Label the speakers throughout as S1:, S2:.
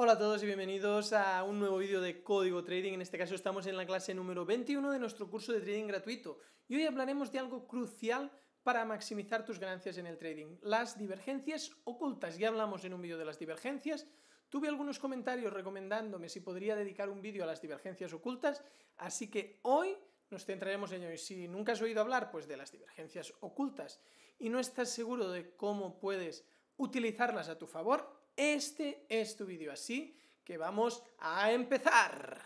S1: Hola a todos y bienvenidos a un nuevo vídeo de Código Trading. En este caso estamos en la clase número 21 de nuestro curso de trading gratuito y hoy hablaremos de algo crucial para maximizar tus ganancias en el trading, las divergencias ocultas. Ya hablamos en un vídeo de las divergencias. Tuve algunos comentarios recomendándome si podría dedicar un vídeo a las divergencias ocultas, así que hoy nos centraremos en ello. Y si nunca has oído hablar pues de las divergencias ocultas y no estás seguro de cómo puedes utilizarlas a tu favor, este es tu vídeo, así que vamos a empezar.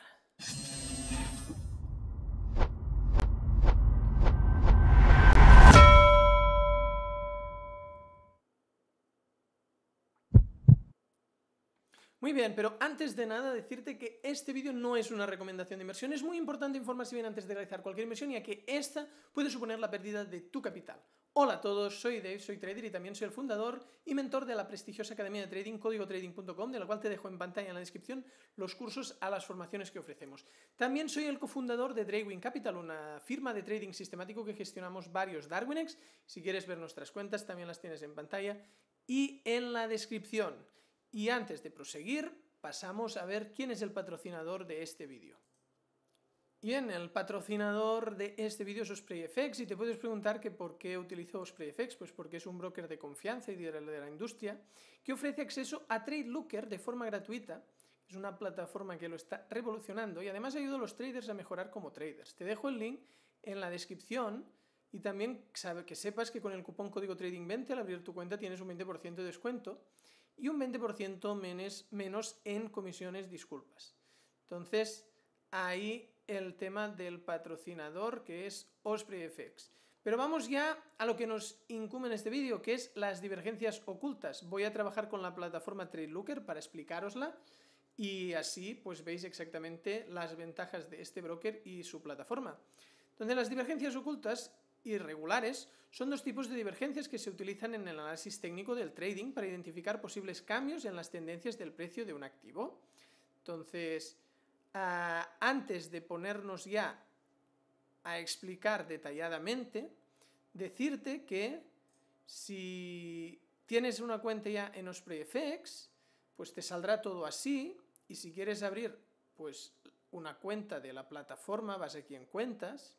S1: Muy bien, pero antes de nada decirte que este vídeo no es una recomendación de inversión. Es muy importante informarse bien antes de realizar cualquier inversión, ya que esta puede suponer la pérdida de tu capital. Hola a todos, soy Dave, soy trader y también soy el fundador y mentor de la prestigiosa academia de trading códigotrading.com, de la cual te dejo en pantalla en la descripción los cursos a las formaciones que ofrecemos. También soy el cofundador de Draywin Capital, una firma de trading sistemático que gestionamos varios Darwinex. Si quieres ver nuestras cuentas, también las tienes en pantalla y en la descripción. Y antes de proseguir, pasamos a ver quién es el patrocinador de este vídeo. Bien, el patrocinador de este vídeo es OspreyFX y te puedes preguntar que por qué utilizo OspreyFX, pues porque es un broker de confianza y de la industria que ofrece acceso a TradeLooker de forma gratuita, es una plataforma que lo está revolucionando y además ayuda a los traders a mejorar como traders. Te dejo el link en la descripción y también que sepas que con el cupón código TRADING20 al abrir tu cuenta tienes un 20% de descuento y un 20% menos en comisiones, disculpas. Entonces, ahí el tema del patrocinador que es Osprey FX. Pero vamos ya a lo que nos incumbe en este vídeo, que es las divergencias ocultas. Voy a trabajar con la plataforma TradeLooker para explicarosla y así pues veis exactamente las ventajas de este broker y su plataforma. Donde las divergencias ocultas irregulares son dos tipos de divergencias que se utilizan en el análisis técnico del trading para identificar posibles cambios en las tendencias del precio de un activo. Entonces, antes de ponernos ya a explicar detalladamente, decirte que si tienes una cuenta ya en Osprey FX, pues te saldrá todo así y si quieres abrir pues una cuenta de la plataforma, vas aquí en cuentas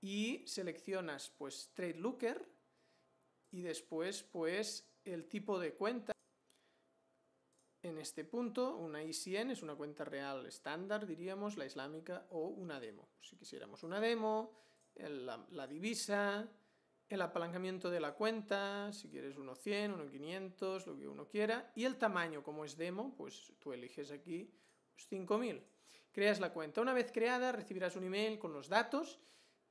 S1: y seleccionas pues Trade Looker y después pues el tipo de cuenta en este punto, una i100 es una cuenta real estándar, diríamos, la islámica o una demo. Si quisiéramos una demo, la, divisa, el apalancamiento de la cuenta, si quieres uno 100, uno 500, lo que uno quiera, y el tamaño, como es demo, pues tú eliges aquí 5000. Pues, Creas la cuenta. Una vez creada, recibirás un email con los datos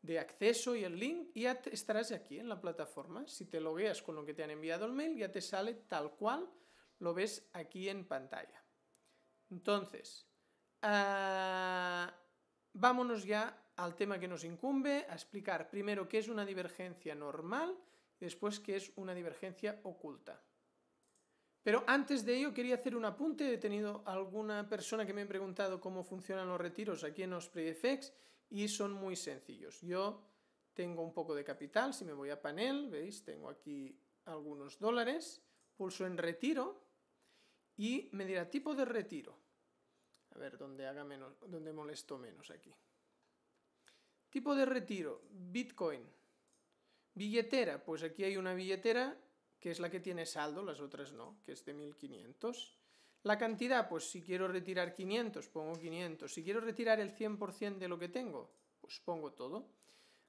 S1: de acceso y el link y ya estarás aquí en la plataforma. Si te logueas con lo que te han enviado el mail, ya te sale tal cual lo ves aquí en pantalla. Entonces, ah, vámonos ya al tema que nos incumbe, a explicar primero qué es una divergencia normal después qué es una divergencia oculta. Pero antes de ello quería hacer un apunte. He tenido alguna persona que me ha preguntado cómo funcionan los retiros aquí en Osprey FX y son muy sencillos. Yo tengo un poco de capital, si me voy a panel, veis, tengo aquí algunos dólares, pulso en retiro y me dirá tipo de retiro. A ver, dónde haga menos, donde molesto menos aquí. Tipo de retiro, Bitcoin. Billetera, pues aquí hay una billetera que es la que tiene saldo, las otras no, que es de 1500. La cantidad, pues si quiero retirar 500, pongo 500. Si quiero retirar el 100% de lo que tengo, pues pongo todo.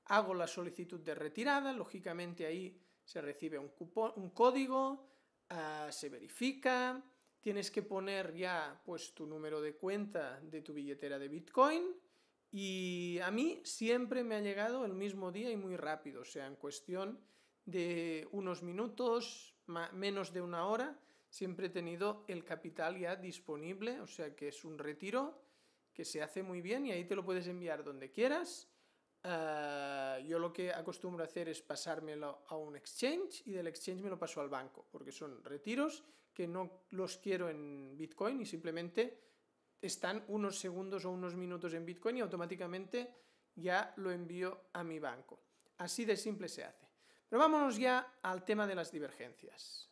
S1: Hago la solicitud de retirada, lógicamente ahí se recibe un, un código, ah, se verifica, tienes que poner ya pues tu número de cuenta de tu billetera de Bitcoin y a mí siempre me ha llegado el mismo día y muy rápido, o sea, en cuestión de unos minutos, menos de una hora, siempre he tenido el capital ya disponible, o sea que es un retiro que se hace muy bien y ahí te lo puedes enviar donde quieras Ah, yo lo que acostumbro a hacer es pasármelo a un exchange y del exchange me lo paso al banco, porque son retiros que no los quiero en Bitcoin y simplemente están unos segundos o unos minutos en Bitcoin y automáticamente ya lo envío a mi banco. Así de simple se hace. Pero vámonos ya al tema de las divergencias.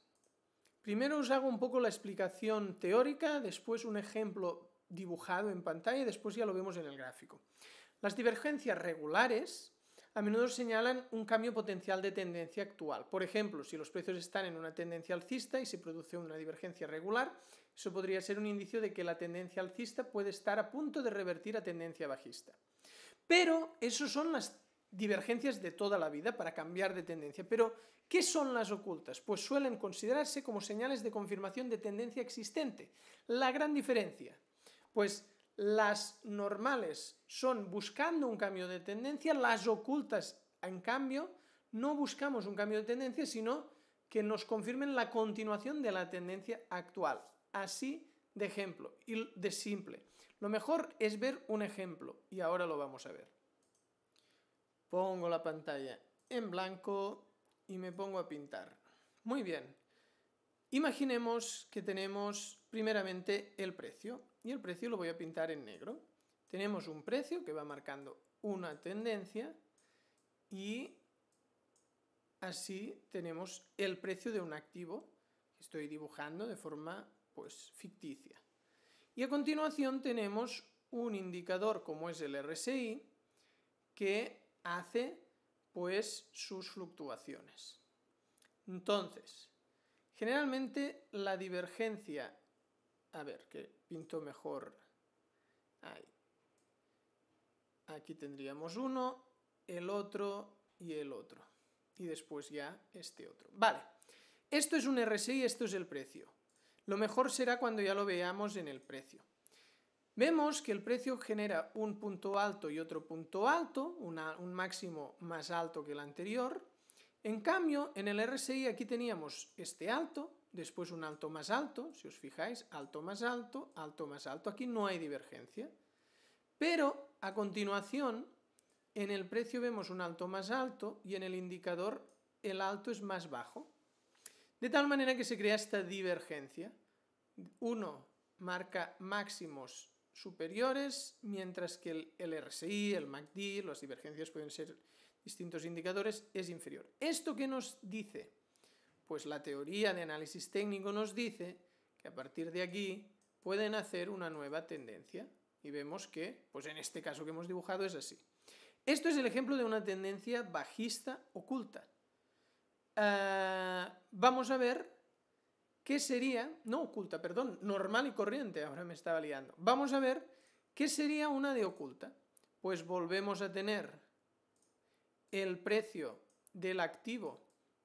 S1: Primero os hago un poco la explicación teórica, después un ejemplo dibujado en pantalla y después ya lo vemos en el gráfico. Las divergencias regulares a menudo señalan un cambio potencial de tendencia actual. Por ejemplo, si los precios están en una tendencia alcista y se produce una divergencia regular, eso podría ser un indicio de que la tendencia alcista puede estar a punto de revertir a tendencia bajista. Pero eso son las divergencias de toda la vida para cambiar de tendencia. Pero, ¿qué son las ocultas? Pues suelen considerarse como señales de confirmación de tendencia existente. La gran diferencia, pues las normales son buscando un cambio de tendencia, las ocultas, en cambio, no buscamos un cambio de tendencia, sino que nos confirmen la continuación de la tendencia actual. Así de ejemplo y de simple. Lo mejor es ver un ejemplo y ahora lo vamos a ver. Pongo la pantalla en blanco y me pongo a pintar. Muy bien. Imaginemos que tenemos Primeramente el precio, y el precio lo voy a pintar en negro. Tenemos un precio que va marcando una tendencia y así tenemos el precio de un activo que estoy dibujando de forma pues ficticia. Y a continuación tenemos un indicador como es el RSI que hace pues sus fluctuaciones. Entonces, generalmente la divergencia a ver, que pinto mejor. Aquí tendríamos uno, el otro y el otro. Y después ya este otro. Vale. Esto es un RSI, esto es el precio. Lo mejor será cuando ya lo veamos en el precio. Vemos que el precio genera un punto alto y otro punto alto, un máximo más alto que el anterior. En cambio, en el RSI aquí teníamos este alto, Después un alto más alto, si os fijáis, alto más alto, alto más alto. Aquí no hay divergencia. Pero a continuación, en el precio vemos un alto más alto y en el indicador el alto es más bajo. De tal manera que se crea esta divergencia. Uno marca máximos superiores, mientras que el, RSI, el MACD, las divergencias pueden ser distintos indicadores, es inferior. ¿Esto qué nos dice? pues la teoría de análisis técnico nos dice que a partir de aquí pueden hacer una nueva tendencia. Y vemos que, pues en este caso que hemos dibujado es así. Esto es el ejemplo de una tendencia bajista oculta. Ah, vamos a ver qué sería, no oculta, perdón, normal y corriente, ahora me estaba liando. Vamos a ver qué sería una de oculta. Pues volvemos a tener el precio del activo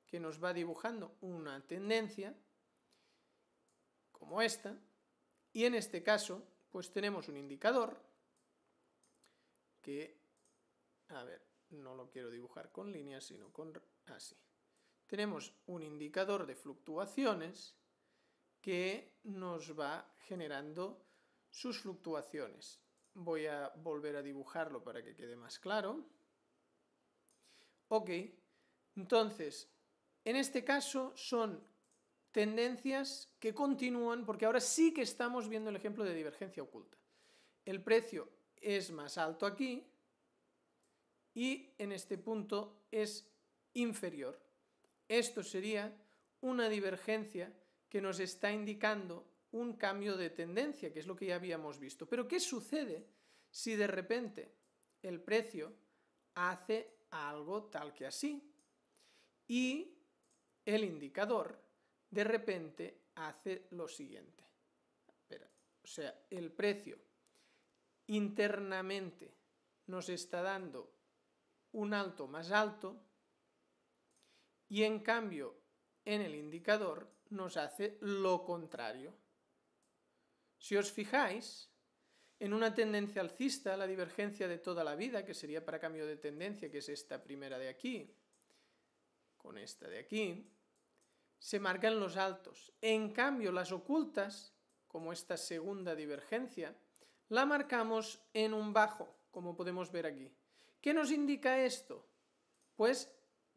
S1: que nos va dibujando una tendencia como esta y en este caso pues tenemos un indicador que, a ver, no lo quiero dibujar con líneas sino con así. Tenemos un indicador de fluctuaciones que nos va generando sus fluctuaciones. Voy a volver a dibujarlo para que quede más claro. Ok, entonces en este caso son tendencias que continúan porque ahora sí que estamos viendo el ejemplo de divergencia oculta. El precio es más alto aquí y en este punto es inferior. Esto sería una divergencia que nos está indicando un cambio de tendencia, que es lo que ya habíamos visto. Pero ¿qué sucede si de repente el precio hace algo tal que así? Y el indicador, de repente hace lo siguiente. o sea, el precio internamente nos está dando un alto más alto y en cambio en el indicador nos hace lo contrario. Si os fijáis, en una tendencia alcista, la divergencia de toda la vida, que sería para cambio de tendencia, que es esta primera de aquí, con esta de aquí, se marcan los altos. En cambio, las ocultas, como esta segunda divergencia, la marcamos en un bajo, como podemos ver aquí. ¿Qué nos indica esto? Pues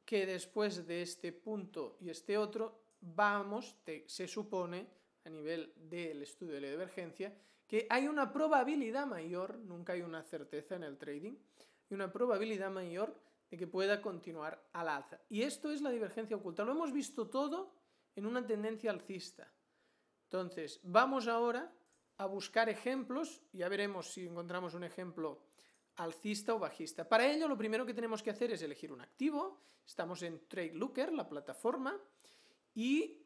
S1: que después de este punto y este otro, vamos, se supone, a nivel del estudio de la divergencia, que hay una probabilidad mayor, nunca hay una certeza en el trading, y una probabilidad mayor de que pueda continuar al alza. Y esto es la divergencia oculta. Lo hemos visto todo en una tendencia alcista. Entonces, vamos ahora a buscar ejemplos, ya veremos si encontramos un ejemplo alcista o bajista. Para ello, lo primero que tenemos que hacer es elegir un activo. Estamos en Trade Looker, la plataforma, y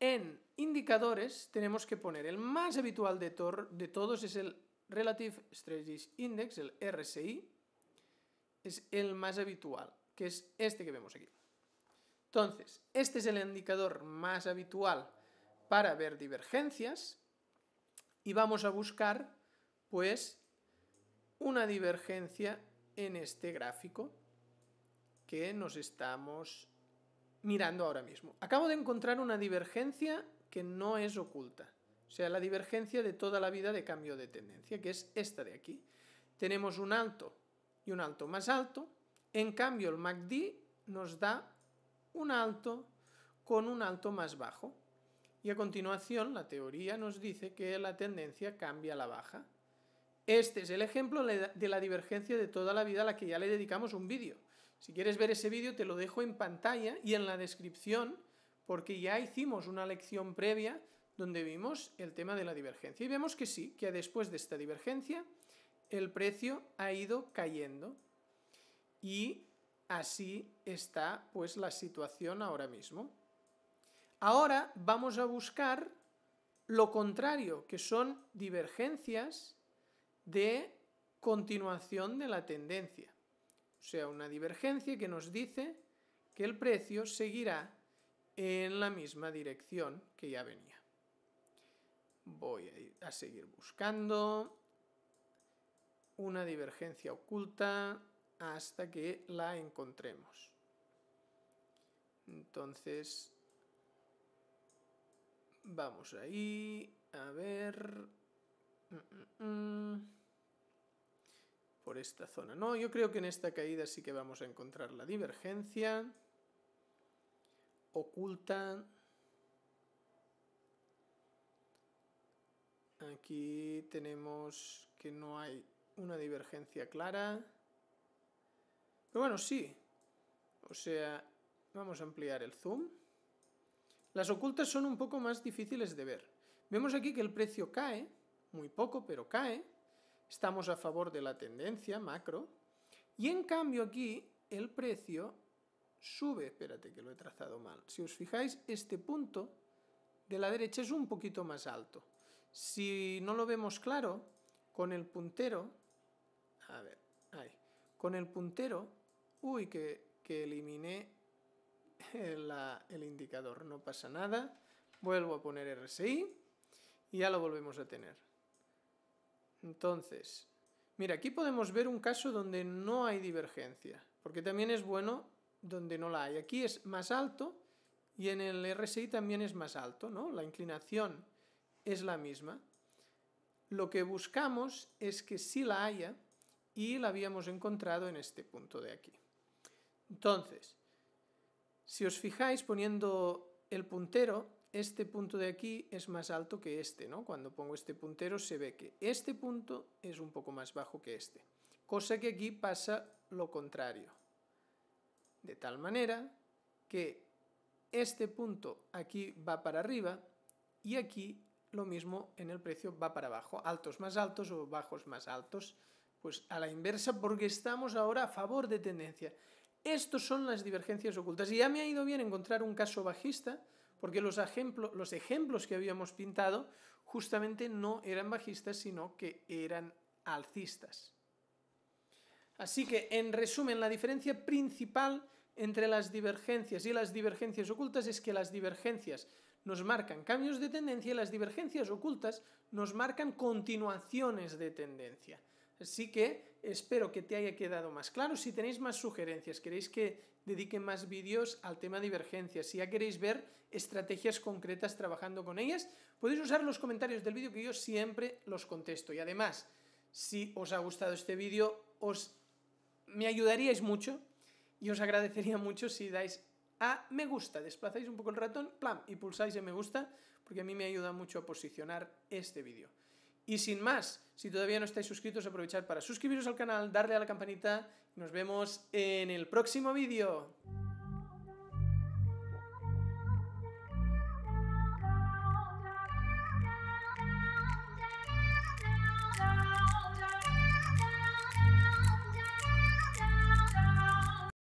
S1: en indicadores tenemos que poner el más habitual de, todos es el Relative Strength Index, el RSI, es el más habitual, que es este que vemos aquí. Entonces, este es el indicador más habitual para ver divergencias y vamos a buscar, pues, una divergencia en este gráfico que nos estamos mirando ahora mismo. Acabo de encontrar una divergencia que no es oculta, o sea, la divergencia de toda la vida de cambio de tendencia, que es esta de aquí. Tenemos un alto y un alto más alto. En cambio, el MACD nos da un alto con un alto más bajo. Y a continuación, la teoría nos dice que la tendencia cambia a la baja. Este es el ejemplo de la divergencia de toda la vida a la que ya le dedicamos un vídeo. Si quieres ver ese vídeo te lo dejo en pantalla y en la descripción porque ya hicimos una lección previa donde vimos el tema de la divergencia y vemos que sí, que después de esta divergencia el precio ha ido cayendo y así está pues la situación ahora mismo. Ahora vamos a buscar lo contrario, que son divergencias de continuación de la tendencia. O sea, una divergencia que nos dice que el precio seguirá en la misma dirección que ya venía. Voy a, a seguir buscando una divergencia oculta hasta que la encontremos. Entonces, vamos ahí, a ver... Mm, mm, mm. Por esta zona. No, yo creo que en esta caída sí que vamos a encontrar la divergencia oculta. Aquí tenemos que no hay una divergencia clara. Pero bueno, sí. O sea, vamos a ampliar el zoom. Las ocultas son un poco más difíciles de ver. Vemos aquí que el precio cae, muy poco, pero cae. Estamos a favor de la tendencia macro. Y en cambio aquí el precio sube. Espérate que lo he trazado mal. Si os fijáis, este punto de la derecha es un poquito más alto. Si no lo vemos claro, con el puntero a ver, ahí. Con el puntero, uy, que, que eliminé el indicador, no pasa nada. Vuelvo a poner RSI y ya lo volvemos a tener. Entonces, mira, aquí podemos ver un caso donde no hay divergencia, porque también es bueno donde no la hay. Aquí es más alto y en el RSI también es más alto, ¿no? La inclinación es la misma. Lo que buscamos es que si la haya, y la habíamos encontrado en este punto de aquí. Entonces, si os fijáis poniendo el puntero, este punto de aquí es más alto que este, ¿no? Cuando pongo este puntero se ve que este punto es un poco más bajo que este, cosa que aquí pasa lo contrario. De tal manera que este punto aquí va para arriba y aquí lo mismo en el precio va para abajo, altos más altos o bajos más altos, pues a la inversa, porque estamos ahora a favor de tendencia. Estos son las divergencias ocultas. Y ya me ha ido bien encontrar un caso bajista, porque los, los ejemplos que habíamos pintado justamente no eran bajistas, sino que eran alcistas. Así que, en resumen, la diferencia principal entre las divergencias y las divergencias ocultas es que las divergencias nos marcan cambios de tendencia y las divergencias ocultas nos marcan continuaciones de tendencia. Así que espero que te haya quedado más claro. Si tenéis más sugerencias, queréis que dedique más vídeos al tema divergencias, si ya queréis ver estrategias concretas trabajando con ellas, podéis usar los comentarios del vídeo que yo siempre los contesto. Y además, si os ha gustado este vídeo, os me ayudaríais mucho y os agradecería mucho si dais a me gusta, desplazáis un poco el ratón, plam, y pulsáis en me gusta, porque a mí me ayuda mucho a posicionar este vídeo. Y sin más, si todavía no estáis suscritos, aprovechad para suscribiros al canal, darle a la campanita nos vemos en el próximo vídeo.